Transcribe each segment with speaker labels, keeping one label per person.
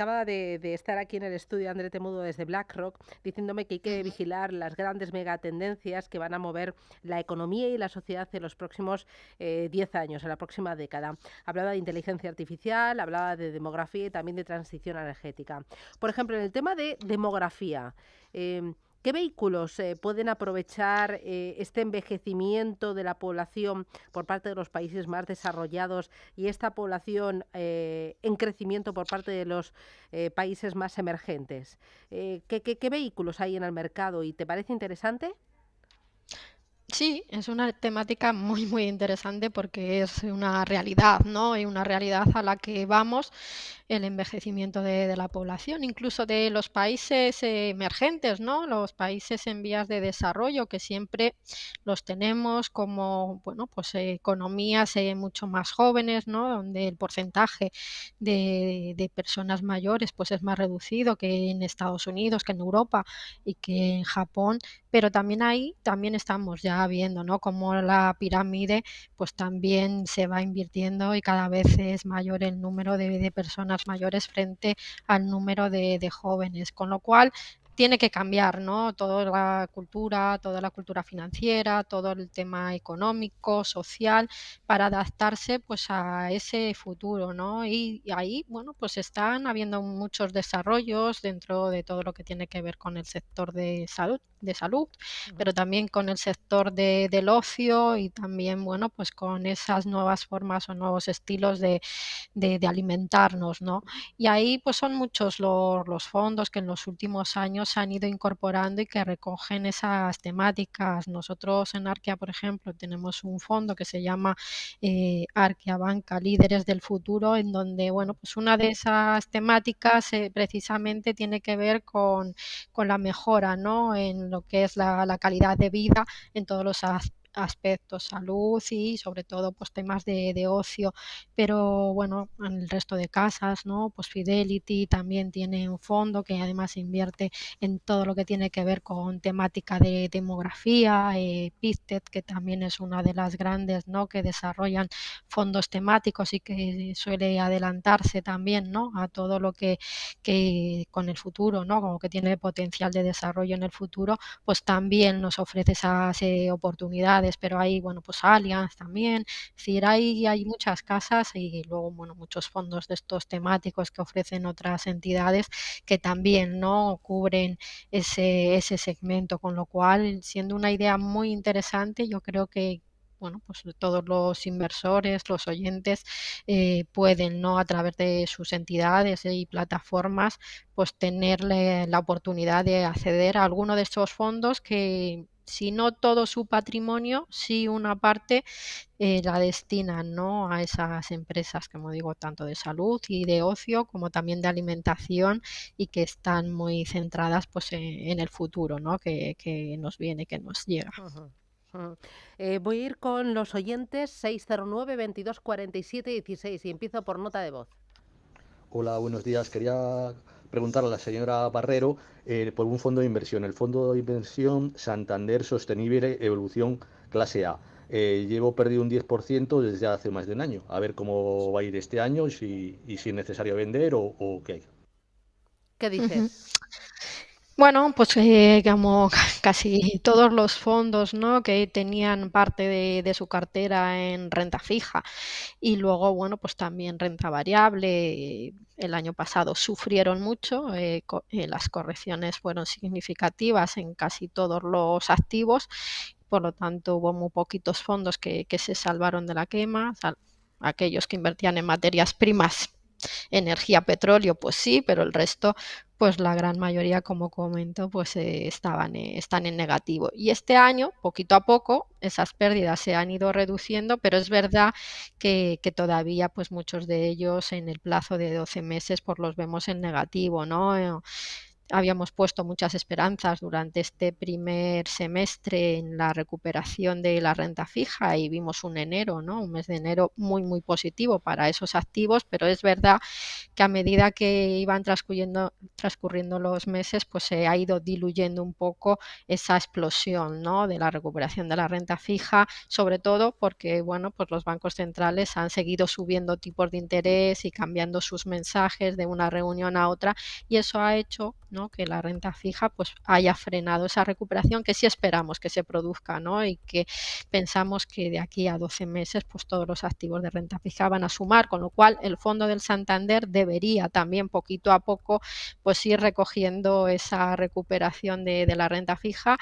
Speaker 1: Acaba de, estar aquí en el estudio André Temudo desde BlackRock diciéndome que hay que vigilar las grandes megatendencias que van a mover la economía y la sociedad en los próximos 10 eh, años, en la próxima década. Hablaba de inteligencia artificial, hablaba de demografía y también de transición energética. Por ejemplo, en el tema de demografía, em, ¿Qué vehículos eh, pueden aprovechar eh, este envejecimiento de la población por parte de los países más desarrollados y esta población eh, en crecimiento por parte de los países más emergentes? qué vehículos hay en el mercado y te parece
Speaker 2: interesante? sí, es una temática muy, muy interesante porque es una realidad, ¿no? Y una realidad a la que vamos, el envejecimiento de, la población, incluso de los países emergentes, ¿no? Los países en vías de desarrollo que siempre los tenemos como, bueno, pues economías eh, mucho más jóvenes, ¿no? Donde el porcentaje de, de personas mayores pues es más reducido que en Estados Unidos, que en Europa y que en Japón, pero también ahí también estamos ya viendo, ¿no? Como la pirámide pues también se va invirtiendo y cada vez es mayor el número de, personas mayores frente al número de, de jóvenes, con lo cual tiene que cambiar, ¿no? Toda la cultura, toda la cultura financiera, todo el tema económico, social, para adaptarse pues a ese futuro, ¿no? Y, ahí, bueno, pues están habiendo muchos desarrollos dentro de todo lo que tiene que ver con el sector de salud, de salud, pero también con el sector del ocio y también, bueno, pues con esas nuevas formas o nuevos estilos de, alimentarnos, Y ahí pues son muchos los, los fondos que en los últimos años han ido incorporando y que recogen esas temáticas. Nosotros en Arquia, por ejemplo, tenemos un fondo que se llama eh, Banca, Líderes del Futuro, en donde, bueno, pues una de esas temáticas eh, precisamente tiene que ver con, la mejora, ¿no? En lo que es la calidad de vida en todos los aspectos aspectos, salud y sobre todo pues temas de, ocio, pero bueno, en el resto de casas, ¿no? Pues Fidelity también tiene un fondo que además invierte en todo lo que tiene que ver con temática de demografía, eh, que también es una de las grandes, ¿no? Que desarrollan fondos temáticos y que suele adelantarse también, ¿no? A todo lo que, con el futuro, ¿no? Como que tiene potencial de desarrollo en el futuro, pues también nos ofrece esas eh, oportunidades pero hay, bueno, pues Allianz también, es decir, hay, hay muchas casas y luego, bueno, muchos fondos de estos temáticos que ofrecen otras entidades que también, ¿no?, cubren ese, ese segmento, con lo cual, siendo una idea muy interesante, yo creo que, bueno, pues todos los inversores, los oyentes eh, pueden, ¿no? A través de sus entidades y plataformas, pues tenerle la oportunidad de acceder a alguno de estos fondos que si no todo su patrimonio, sí una parte eh, la destina ¿no? a esas empresas, como digo, tanto de salud y de ocio, como también de alimentación y que están muy centradas pues, e-, en, el futuro ¿no? que, nos viene, que nos llega.
Speaker 1: Eh, voy a ir con los oyentes 609 2247 16 y empiezo por nota de voz.
Speaker 2: Hola, buenos días. Quería
Speaker 1: preguntar a la señora Barrero eh, por un fondo de inversión, el Fondo de Inversión Santander Sostenible Evolución Clase A. Eh, llevo perdido un 10% desde hace más de un año. A ver cómo va a ir este año si, y si es necesario vender o, qué hay.
Speaker 2: ¿Qué dices? Bueno, pues eh, casi todos los fondos ¿no? que tenían parte de, su cartera en renta fija y luego, bueno, pues también renta variable. El año pasado sufrieron mucho, eh, eh, las correcciones fueron significativas en casi todos los activos, por lo tanto hubo muy poquitos fondos que, se salvaron de la quema. aquellos que invertían en materias primas Energía, petróleo, pues sí, pero el resto, pues la gran mayoría, como comento, pues eh, estaban, eh, están en negativo. Y este año, poquito a poco, esas pérdidas se han ido reduciendo, pero es verdad que, que todavía, pues muchos de ellos en el plazo de 12 meses, pues los vemos en negativo, ¿no? habíamos puesto muchas esperanzas durante este primer semestre en la recuperación de la renta fija y vimos un enero, ¿no? Un mes de enero muy, muy positivo para esos activos, pero es verdad que a medida que iban transcurriendo, los meses, pues se ha ido diluyendo un poco esa explosión, ¿no? De la recuperación de la renta fija, sobre todo porque, bueno, pues los bancos centrales han seguido subiendo tipos de interés y cambiando sus mensajes de una reunión a otra y eso ha hecho, que la renta fija pues haya frenado esa recuperación que sí esperamos que se produzca ¿no? y que pensamos que de aquí a 12 meses pues todos los activos de renta fija van a sumar, con lo cual el Fondo del Santander debería también poquito a poco pues ir recogiendo esa recuperación de la renta fija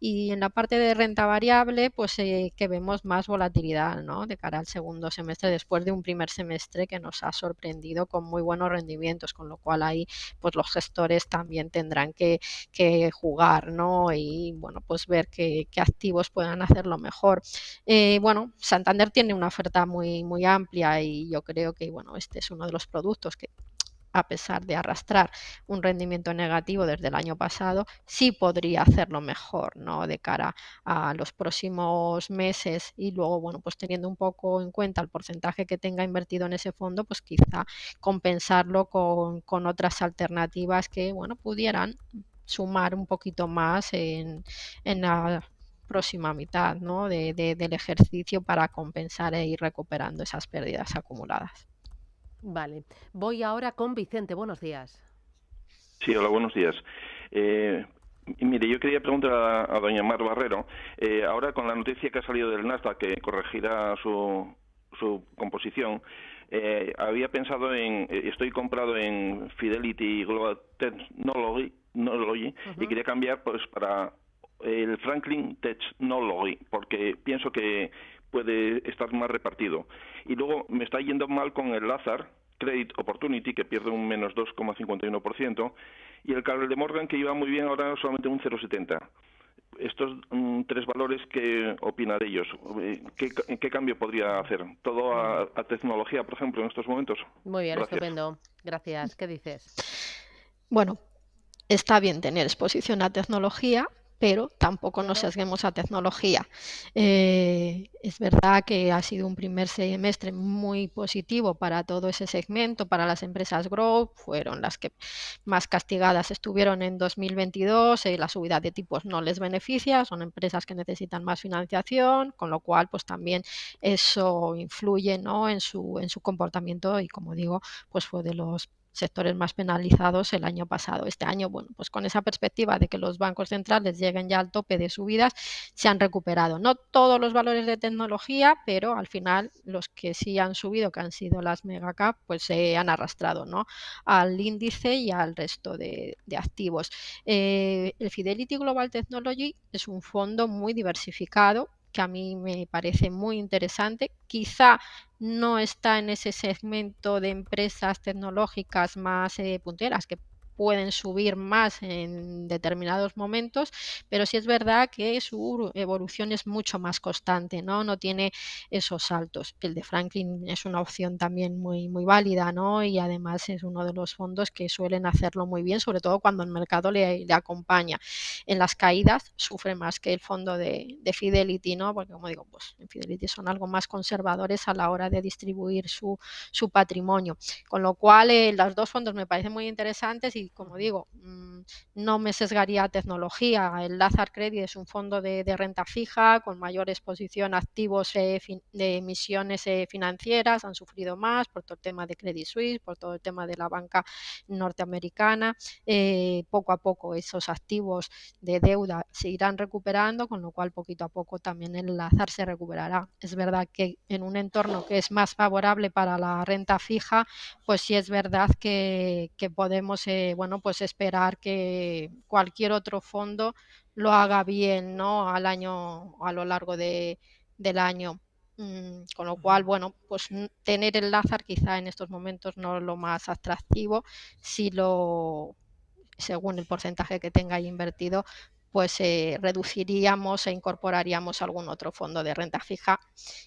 Speaker 2: y en la parte de renta variable, pues eh, que vemos más volatilidad ¿no? de cara al segundo semestre, después de un primer semestre que nos ha sorprendido con muy buenos rendimientos, con lo cual ahí pues los gestores también tendrán que, jugar ¿no? y bueno, pues ver qué, activos puedan hacerlo mejor. Eh, bueno, Santander tiene una oferta muy, muy amplia y yo creo que bueno, este es uno de los productos que a pesar de arrastrar un rendimiento negativo desde el año pasado, sí podría hacerlo mejor, ¿no? De cara a los próximos meses y luego, bueno, pues teniendo un poco en cuenta el porcentaje que tenga invertido en ese fondo, pues quizá compensarlo con, otras alternativas que, bueno, pudieran sumar un poquito más en, la próxima mitad del ejercicio para compensar e ir recuperando esas pérdidas acumuladas.
Speaker 1: Vale. Voy ahora con Vicente. Buenos días.
Speaker 2: Sí, hola, buenos días. Eh, mire, yo quería preguntar a, doña Mar Barrero, eh, ahora con la noticia que ha salido del Nasdaq, que corregirá su, su composición, eh, había pensado en, estoy comprado en Fidelity Global Technology, y quería cambiar pues para el Franklin Technology, porque pienso que puede estar más repartido. Y luego me está yendo mal con el Lazar, Credit Opportunity, que pierde un menos 2,51%, y el cable de Morgan, que iba muy bien, ahora solamente un 0,70%. Estos mm, tres valores, ¿qué opina de ellos? Eh, ¿Qué, qué cambio podría hacer? ¿Todo a, tecnología, por ejemplo, en estos momentos? Muy bien, estupendo. Gracias. ¿Qué dices? Bueno, está bien tener exposición a tecnología, pero tampoco nos sesguemos a tecnología. Eh, es verdad que ha sido un primer semestre muy positivo para todo ese segmento, para las empresas grow fueron las que más castigadas estuvieron en 2022, eh, la subida de tipos no les beneficia, son empresas que necesitan más financiación, con lo cual pues también eso influye en, su, en su comportamiento y como digo, pues fue de los sectores más penalizados el año pasado. Este año, bueno, pues con esa perspectiva de que los bancos centrales lleguen ya al tope de subidas, se han recuperado. No todos los valores de tecnología, pero al final los que sí han subido, que han sido las megacap, pues se han arrastrado ¿no? al índice y al resto de, activos. Eh, el Fidelity Global Technology es un fondo muy diversificado que a mí me parece muy interesante. Quizá no está en ese segmento de empresas tecnológicas más eh, punteras que pueden subir más en determinados momentos, pero sí es verdad que su evolución es mucho más constante, ¿no? No tiene esos saltos. El de Franklin es una opción también muy, muy válida, ¿no? Y además es uno de los fondos que suelen hacerlo muy bien, sobre todo cuando el mercado le, acompaña. En las caídas sufre más que el fondo de, Fidelity, ¿no? Porque como digo, pues en Fidelity son algo más conservadores a la hora de distribuir su, patrimonio. Con lo cual, eh, los dos fondos me parecen muy interesantes y como digo, mm, no me sesgaría tecnología. El Lazar Credit es un fondo de, renta fija con mayor exposición a activos eh, de emisiones eh, financieras, han sufrido más por todo el tema de Credit Suisse, por todo el tema de la banca norteamericana. Eh, poco a poco esos activos de deuda se irán recuperando, con lo cual poquito a poco también el Lazar se recuperará. Es verdad que en un entorno que es más favorable para la renta fija, pues sí es verdad que, podemos bueno, pues esperar que cualquier otro fondo lo haga bien, ¿no? Al año, a lo largo de, del año. Mm, con lo cual, bueno, pues tener el Lazar quizá en estos momentos no es lo más atractivo si lo según el porcentaje que tengáis invertido, pues eh, reduciríamos e incorporaríamos algún otro fondo de renta fija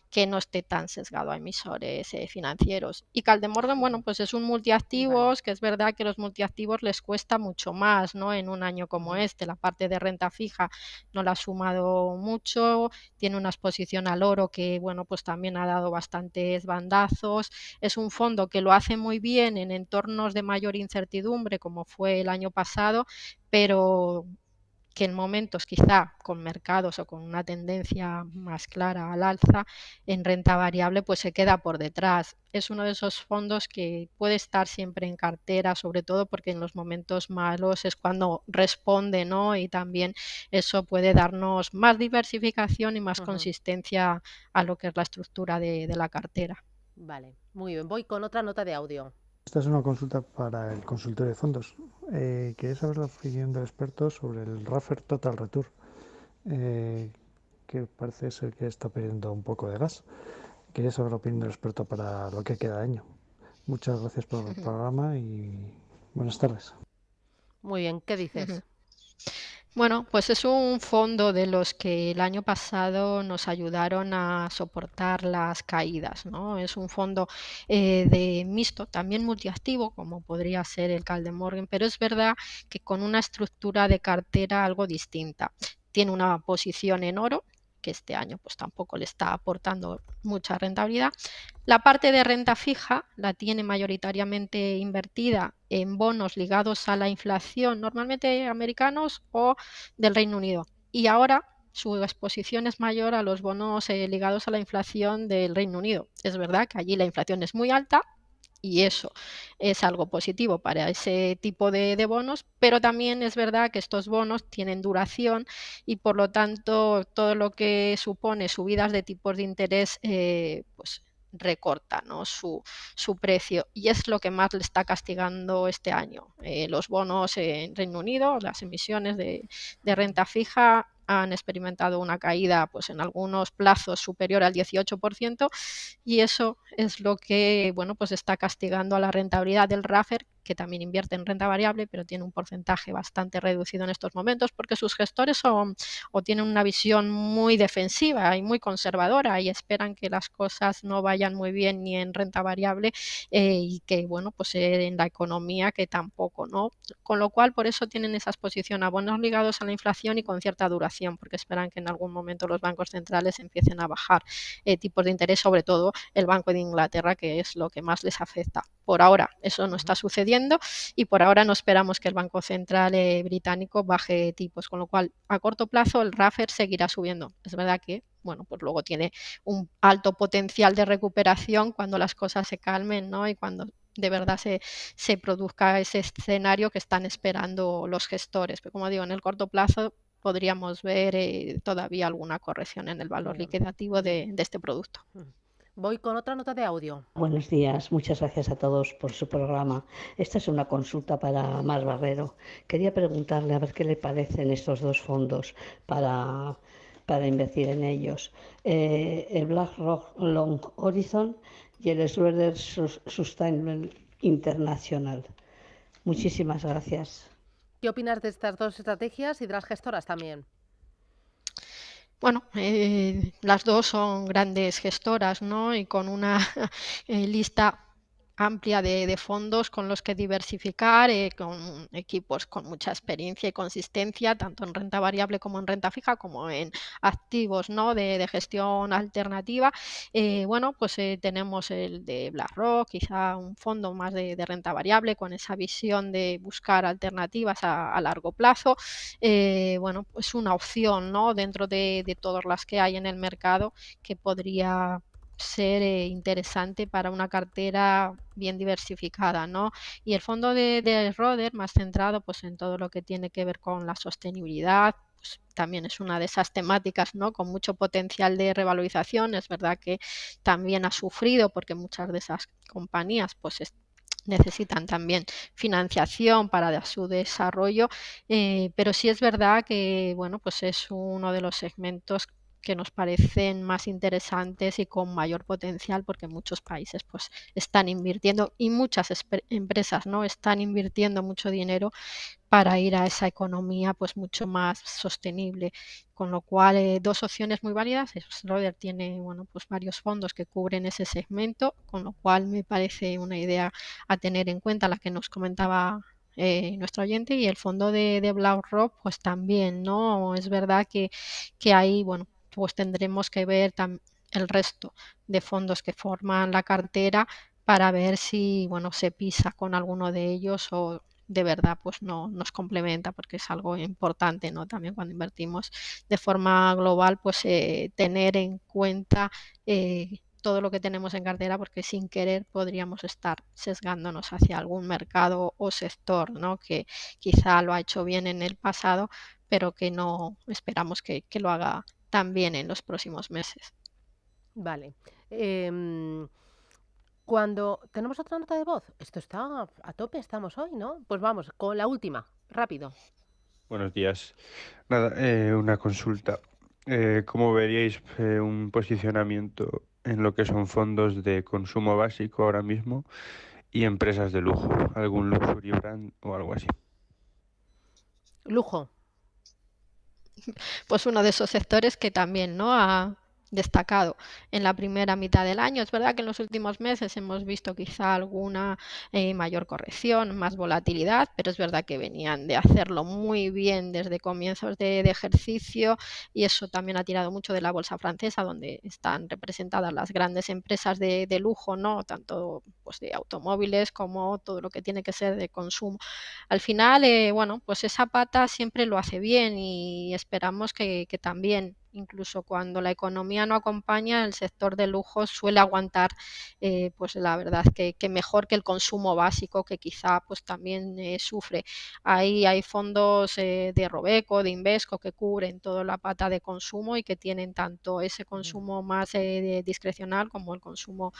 Speaker 2: que no esté tan sesgado a emisores eh, financieros. Y Caldemorden, bueno, pues es un multiactivos, que es verdad que los multiactivos les cuesta mucho más, ¿no? En un año como este, la parte de renta fija no la ha sumado mucho, tiene una exposición al oro que, bueno, pues también ha dado bastantes bandazos. Es un fondo que lo hace muy bien en entornos de mayor incertidumbre, como fue el año pasado, pero que en momentos quizá con mercados o con una tendencia más clara al alza, en renta variable pues se queda por detrás. Es uno de esos fondos que puede estar siempre en cartera, sobre todo porque en los momentos malos es cuando responde, ¿no? Y también eso puede darnos más diversificación y más consistencia a lo que es la estructura de la cartera.
Speaker 1: Vale, muy bien. Voy con otra nota de audio. Esta es una consulta para el consultor de fondos. Eh, quería saber la opinión del experto sobre el Raffer Total Return, eh, que parece ser que está perdiendo un poco de gas. Quería saber la opinión del experto para lo que queda de año. Muchas gracias por el programa y buenas tardes.
Speaker 2: Muy bien, ¿qué dices? Bueno, pues es un fondo de los que el año pasado nos ayudaron a soportar las caídas, ¿no? Es un fondo eh, de mixto, también multiactivo, como podría ser el Calde Morgan, pero es verdad que con una estructura de cartera algo distinta. Tiene una posición en oro, que este año pues tampoco le está aportando mucha rentabilidad, la parte de renta fija la tiene mayoritariamente invertida en bonos ligados a la inflación, normalmente americanos o del Reino Unido. Y ahora su exposición es mayor a los bonos eh, ligados a la inflación del Reino Unido. Es verdad que allí la inflación es muy alta, y eso es algo positivo para ese tipo de, bonos, pero también es verdad que estos bonos tienen duración y por lo tanto todo lo que supone subidas de tipos de interés eh, pues recorta ¿no? su, su, precio y es lo que más le está castigando este año. Eh, los bonos en Reino Unido, las emisiones de, renta fija han experimentado una caída pues, en algunos plazos superior al 18% y eso es lo que bueno, pues está castigando a la rentabilidad del RAFER que también invierte en renta variable, pero tiene un porcentaje bastante reducido en estos momentos porque sus gestores son o tienen una visión muy defensiva y muy conservadora y esperan que las cosas no vayan muy bien ni en renta variable eh, y que, bueno, pues eh, en la economía que tampoco, ¿no? Con lo cual, por eso tienen esa exposición a bonos ligados a la inflación y con cierta duración porque esperan que en algún momento los bancos centrales empiecen a bajar eh, tipos de interés, sobre todo el Banco de Inglaterra, que es lo que más les afecta. Por ahora, eso no está sucediendo y por ahora no esperamos que el Banco Central eh, británico baje tipos, con lo cual a corto plazo el RAFER seguirá subiendo. Es verdad que bueno, pues luego tiene un alto potencial de recuperación cuando las cosas se calmen, Y cuando de verdad se, produzca ese escenario que están esperando los gestores. Pero como digo, en el corto plazo podríamos ver eh, todavía alguna corrección en el valor liquidativo de este producto. Mm. Voy con otra nota de audio.
Speaker 1: Buenos días, muchas gracias a todos por su programa. Esta es una consulta para Mar Barrero. Quería preguntarle a ver qué le parecen estos dos fondos para, para invertir en ellos. Eh, el el BlackRock Long Horizon y el Schroeder Sustainable International. Muchísimas
Speaker 2: gracias.
Speaker 1: ¿Qué opinas de estas dos estrategias y de las gestoras también?
Speaker 2: bueno, eh, las dos son grandes gestoras, ¿no? Y con una eh, lista amplia de, fondos con los que diversificar, eh, con equipos con mucha experiencia y consistencia, tanto en renta variable como en renta fija, como en activos ¿no? de, gestión alternativa. Eh, bueno, pues eh, tenemos el de BlackRock, quizá un fondo más de, renta variable con esa visión de buscar alternativas a, largo plazo. bueno, pues una opción ¿no? dentro de todas las que hay en el mercado que podría ser eh, interesante para una cartera bien diversificada, ¿no? Y el fondo de, de Roder más centrado pues en todo lo que tiene que ver con la sostenibilidad, pues, también es una de esas temáticas ¿no? con mucho potencial de revalorización. Es verdad que también ha sufrido porque muchas de esas compañías pues, necesitan también financiación para su desarrollo, eh, pero sí es verdad que bueno, pues es uno de los segmentos que nos parecen más interesantes y con mayor potencial porque muchos países pues están invirtiendo y muchas empresas no están invirtiendo mucho dinero para ir a esa economía pues mucho más sostenible con lo cual eh, dos opciones muy válidas Schroeder tiene bueno pues varios fondos que cubren ese segmento con lo cual me parece una idea a tener en cuenta la que nos comentaba eh, nuestro oyente y el fondo de, de BlackRock pues también no es verdad que, que hay bueno pues tendremos que ver el resto de fondos que forman la cartera para ver si bueno se pisa con alguno de ellos o de verdad pues no nos complementa porque es algo importante no también cuando invertimos de forma global pues eh, tener en cuenta eh, todo lo que tenemos en cartera porque sin querer podríamos estar sesgándonos hacia algún mercado o sector ¿no? que quizá lo ha hecho bien en el pasado pero que no esperamos que, que lo haga también en los próximos meses. Vale. Em,
Speaker 1: cuando tenemos otra nota de voz, esto está a tope, estamos hoy, ¿no? Pues vamos, con la última, rápido. Buenos días. Nada, eh, una consulta. Eh, ¿Cómo veríais eh, un posicionamiento en lo que son fondos de consumo básico ahora mismo y empresas de lujo? ¿Algún luxury brand o algo así?
Speaker 2: Lujo pues uno de esos sectores que también, ¿no? Ha, destacado en la primera mitad del año. Es verdad que en los últimos meses hemos visto quizá alguna eh, mayor corrección, más volatilidad, pero es verdad que venían de hacerlo muy bien desde comienzos de, ejercicio y eso también ha tirado mucho de la bolsa francesa, donde están representadas las grandes empresas de, lujo, no tanto pues, de automóviles como todo lo que tiene que ser de consumo. Al final, eh, bueno, pues esa pata siempre lo hace bien y esperamos que también incluso cuando la economía no acompaña, el sector de lujo suele aguantar, eh, pues la verdad que, mejor que el consumo básico que quizá pues también eh, sufre. Ahí hay fondos eh, de Robeco, de Invesco que cubren toda la pata de consumo y que tienen tanto ese mm. consumo más discrecional como el consumo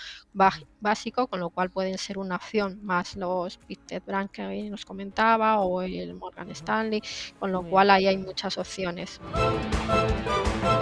Speaker 2: básico, con lo cual pueden ser una opción más los Peter Brand que nos comentaba o el Morgan Stanley, con lo cual ahí hay muchas opciones. Thank you.